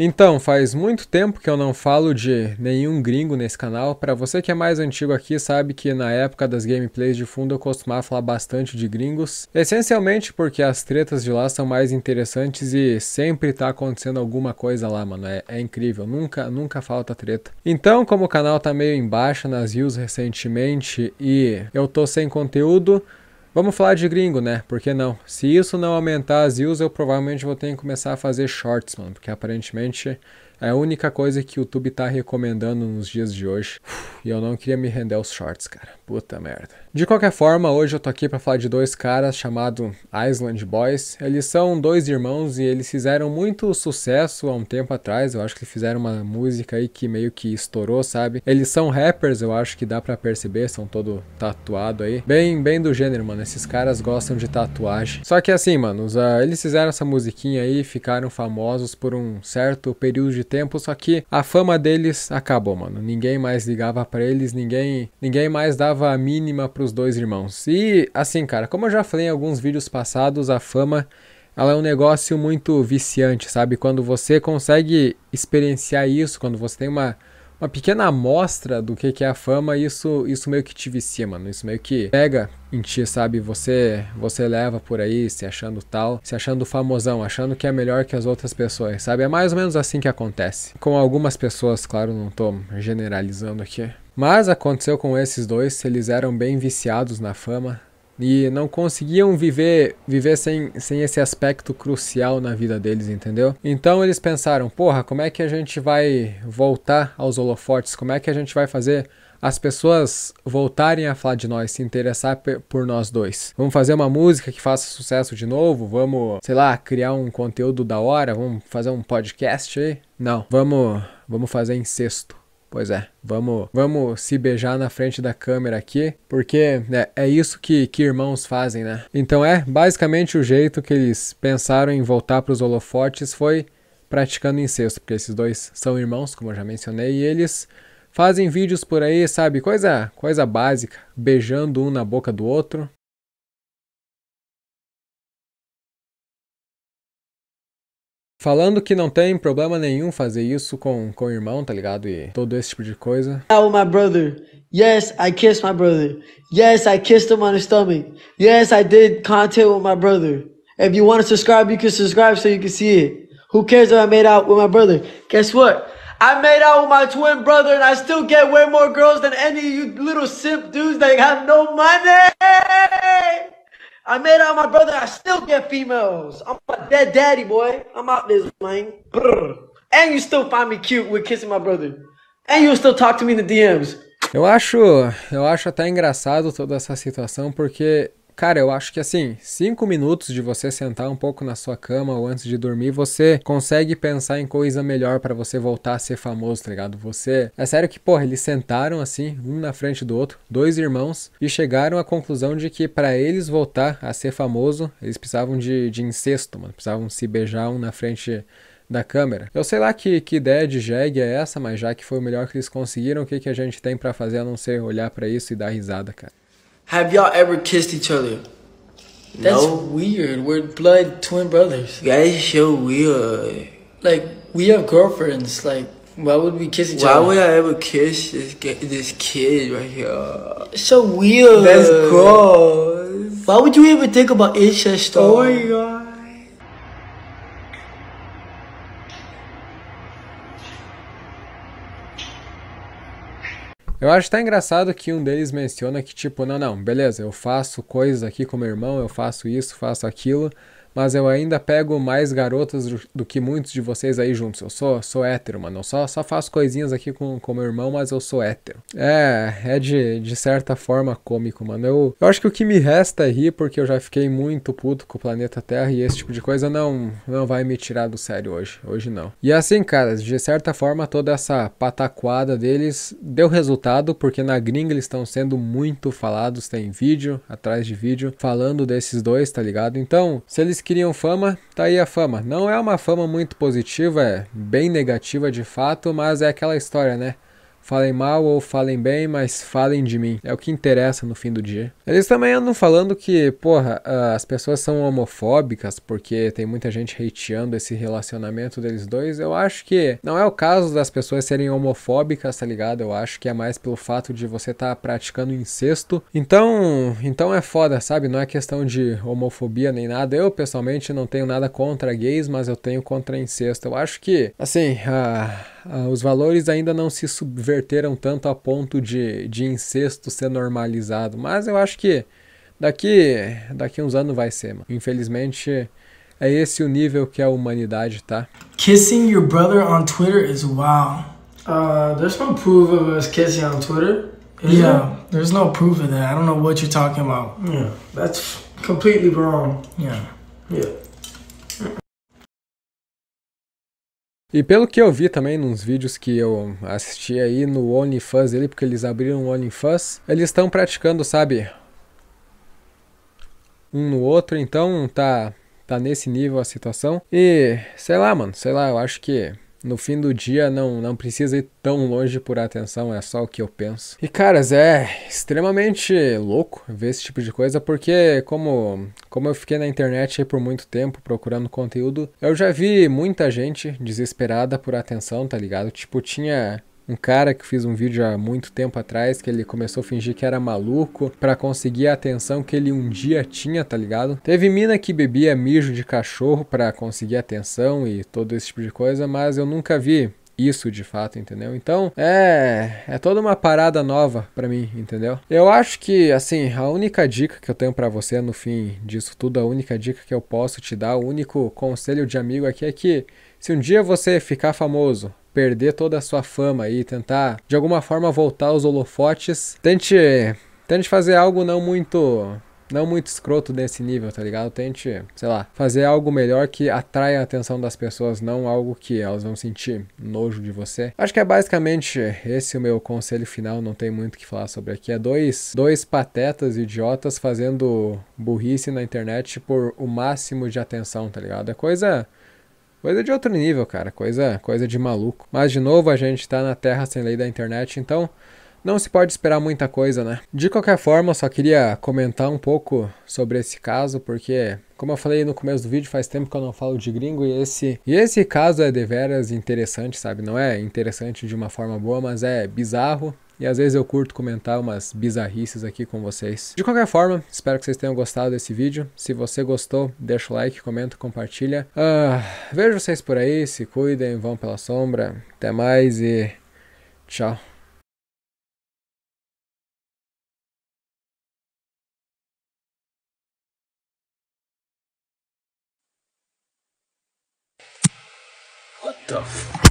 Então, faz muito tempo que eu não falo de nenhum gringo nesse canal. Para você que é mais antigo aqui, sabe que na época das gameplays de fundo eu costumava falar bastante de gringos, essencialmente porque as tretas de lá são mais interessantes e sempre tá acontecendo alguma coisa lá, mano. É, é incrível, nunca, nunca falta treta. Então, como o canal tá meio embaixo nas views recentemente e eu tô sem conteúdo, Vamos falar de gringo, né? Por que não? Se isso não aumentar as views, eu provavelmente vou ter que começar a fazer shorts, mano. Porque aparentemente é a única coisa que o YouTube tá recomendando nos dias de hoje. E eu não queria me render aos shorts, cara. Puta merda. De qualquer forma, hoje eu tô aqui para falar de dois caras chamados Island Boys. Eles são dois irmãos e eles fizeram muito sucesso há um tempo atrás. Eu acho que fizeram uma música aí que meio que estourou, sabe? Eles são rappers, eu acho que dá para perceber, são todo tatuado aí. Bem, bem do gênero, mano. Esses caras gostam de tatuagem. Só que assim, mano, ah, eles fizeram essa musiquinha aí, ficaram famosos por um certo período de tempo, só que a fama deles acabou, mano. Ninguém mais ligava para eles, ninguém, ninguém mais dava a mínima pros os dois irmãos. E assim, cara, como eu já falei em alguns vídeos passados, a fama ela é um negócio muito viciante, sabe? Quando você consegue experienciar isso, quando você tem uma, uma pequena amostra do que, que é a fama, isso, isso meio que te vicia, mano. Isso meio que pega em ti, sabe? Você você leva por aí se achando tal, se achando famosão, achando que é melhor que as outras pessoas, sabe? É mais ou menos assim que acontece. Com algumas pessoas, claro, não tô generalizando aqui. Mas aconteceu com esses dois, eles eram bem viciados na fama e não conseguiam viver viver sem, sem esse aspecto crucial na vida deles, entendeu? Então eles pensaram, porra, como é que a gente vai voltar aos holofotes? Como é que a gente vai fazer as pessoas voltarem a falar de nós, se interessar por nós dois? Vamos fazer uma música que faça sucesso de novo? Vamos, sei lá, criar um conteúdo da hora? Vamos fazer um podcast aí? Não, vamos, vamos fazer em sexto. Pois é, vamos, vamos se beijar na frente da câmera aqui, porque né, é isso que, que irmãos fazem, né? Então é, basicamente o jeito que eles pensaram em voltar para os holofotes foi praticando incesto, porque esses dois são irmãos, como eu já mencionei, e eles fazem vídeos por aí, sabe? Coisa, coisa básica, beijando um na boca do outro, Falando que não tem problema nenhum fazer isso com, o irmão, tá ligado? E todo esse tipo de coisa. Oh, my brother. Yes, I kissed my brother. Yes, I kissed him on his stomach. Yes, I did content with my brother. If you want to subscribe, you can subscribe so you can see it. Who cares if I made out with my brother? Guess what? I made out with my twin brother and I still get way more girls than any of you little simp dudes that have no money! I made out my brother, I still get females. I'm a dead daddy, boy. I'm out this, Brrr. And you still find me cute with kissing my brother. And you still talk to me in the DMs. Eu acho, eu acho até engraçado toda essa situação porque Cara, eu acho que assim, cinco minutos de você sentar um pouco na sua cama ou antes de dormir, você consegue pensar em coisa melhor para você voltar a ser famoso, tá ligado? Você. É sério que, porra, eles sentaram assim, um na frente do outro, dois irmãos, e chegaram à conclusão de que para eles voltar a ser famoso, eles precisavam de, de incesto, mano. Precisavam se beijar um na frente da câmera. Eu sei lá que, que ideia de jegue é essa, mas já que foi o melhor que eles conseguiram, o que, que a gente tem para fazer a não ser olhar para isso e dar risada, cara? Have y'all ever kissed each other? That's no. weird. We're blood twin brothers. That is so weird. Like we have girlfriends. Like why would we kiss each why other? Why would I ever kiss this this kid right here? so weird. That's gross. Why would you even think about incest? Though? Oh my god. Eu acho que engraçado que um deles menciona que, tipo, não, não, beleza, eu faço coisas aqui com meu irmão, eu faço isso, faço aquilo, mas eu ainda pego mais garotas do que muitos de vocês aí juntos. Eu sou, sou hétero, mano. Eu só, só faço coisinhas aqui com, com meu irmão, mas eu sou hétero. É, é de, de certa forma cômico, mano. Eu, eu acho que o que me resta é rir, porque eu já fiquei muito puto com o planeta Terra e esse tipo de coisa não, não vai me tirar do sério hoje. Hoje não. E assim, cara, de certa forma, toda essa pataquada deles deu resultado, porque na gringa eles estão sendo muito falados, tem vídeo atrás de vídeo falando desses dois, tá ligado? Então, se eles eles queriam fama, tá aí a fama. Não é uma fama muito positiva, é bem negativa de fato, mas é aquela história, né? Falem mal ou falem bem, mas falem de mim. É o que interessa no fim do dia. Eles também andam falando que, porra, ah, as pessoas são homofóbicas porque tem muita gente hateando esse relacionamento deles dois. Eu acho que não é o caso das pessoas serem homofóbicas, tá ligado? Eu acho que é mais pelo fato de você estar tá praticando incesto. Então, então é foda, sabe? Não é questão de homofobia nem nada. Eu, pessoalmente, não tenho nada contra gays, mas eu tenho contra incesto. Eu acho que, assim, ah, ah, os valores ainda não se subvertem perverteram tanto a ponto de, de incesto ser normalizado. Mas eu acho que daqui, daqui uns anos vai ser, mano. Infelizmente, é esse o nível que a humanidade tá. Kissing your brother on Twitter is wow. Uh, there's no proof of us kissing on Twitter. Is yeah, there? there's no proof of that. I don't know what you're talking about. Yeah, that's completely wrong. Yeah. Yeah. E pelo que eu vi também nos vídeos que eu assisti aí no OnlyFans dele, porque eles abriram o OnlyFans, eles estão praticando, sabe? Um no outro, então tá, tá nesse nível a situação. E sei lá, mano, sei lá, eu acho que no fim do dia não, não precisa ir tão longe por atenção, é só o que eu penso. E caras, é extremamente louco ver esse tipo de coisa, porque como, como eu fiquei na internet por muito tempo procurando conteúdo, eu já vi muita gente desesperada por atenção, tá ligado? Tipo, tinha um cara que fiz um vídeo há muito tempo atrás que ele começou a fingir que era maluco para conseguir a atenção que ele um dia tinha, tá ligado? Teve mina que bebia mijo de cachorro para conseguir atenção e todo esse tipo de coisa, mas eu nunca vi isso de fato, entendeu? Então, é, é toda uma parada nova para mim, entendeu? Eu acho que assim, a única dica que eu tenho para você no fim disso tudo, a única dica que eu posso te dar, o único conselho de amigo aqui é que se um dia você ficar famoso, perder toda a sua fama e tentar de alguma forma voltar aos holofotes, tente, tente fazer algo não muito não muito escroto desse nível, tá ligado? Tente, sei lá, fazer algo melhor que atraia a atenção das pessoas, não algo que elas vão sentir nojo de você. Acho que é basicamente esse o meu conselho final, não tem muito o que falar sobre aqui. É dois, dois patetas idiotas fazendo burrice na internet por o máximo de atenção, tá ligado? É coisa Coisa de outro nível, cara. Coisa, coisa de maluco. Mas, de novo, a gente tá na terra sem lei da internet, então não se pode esperar muita coisa, né? De qualquer forma, só queria comentar um pouco sobre esse caso, porque, como eu falei no começo do vídeo, faz tempo que eu não falo de gringo e esse, e esse caso é deveras interessante, sabe? Não é interessante de uma forma boa, mas é bizarro. E às vezes eu curto comentar umas bizarrices aqui com vocês. De qualquer forma, espero que vocês tenham gostado desse vídeo. Se você gostou, deixa o like, comenta, compartilha. Ah, vejo vocês por aí, se cuidem, vão pela sombra. Até mais e tchau. What the f